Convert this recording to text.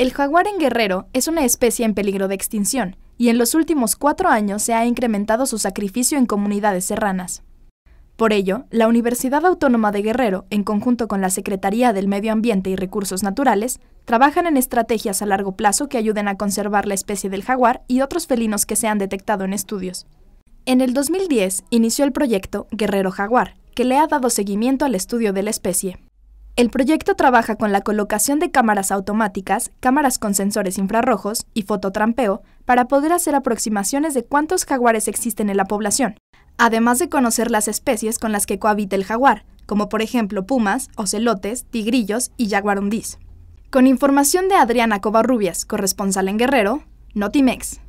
El jaguar en Guerrero es una especie en peligro de extinción, y en los últimos cuatro años se ha incrementado su sacrificio en comunidades serranas. Por ello, la Universidad Autónoma de Guerrero, en conjunto con la Secretaría del Medio Ambiente y Recursos Naturales, trabajan en estrategias a largo plazo que ayuden a conservar la especie del jaguar y otros felinos que se han detectado en estudios. En el 2010 inició el proyecto Guerrero Jaguar, que le ha dado seguimiento al estudio de la especie. El proyecto trabaja con la colocación de cámaras automáticas, cámaras con sensores infrarrojos y fototrampeo para poder hacer aproximaciones de cuántos jaguares existen en la población, además de conocer las especies con las que cohabita el jaguar, como por ejemplo pumas, ocelotes, tigrillos y jaguarundís. Con información de Adriana Covarrubias, corresponsal en Guerrero, Notimex.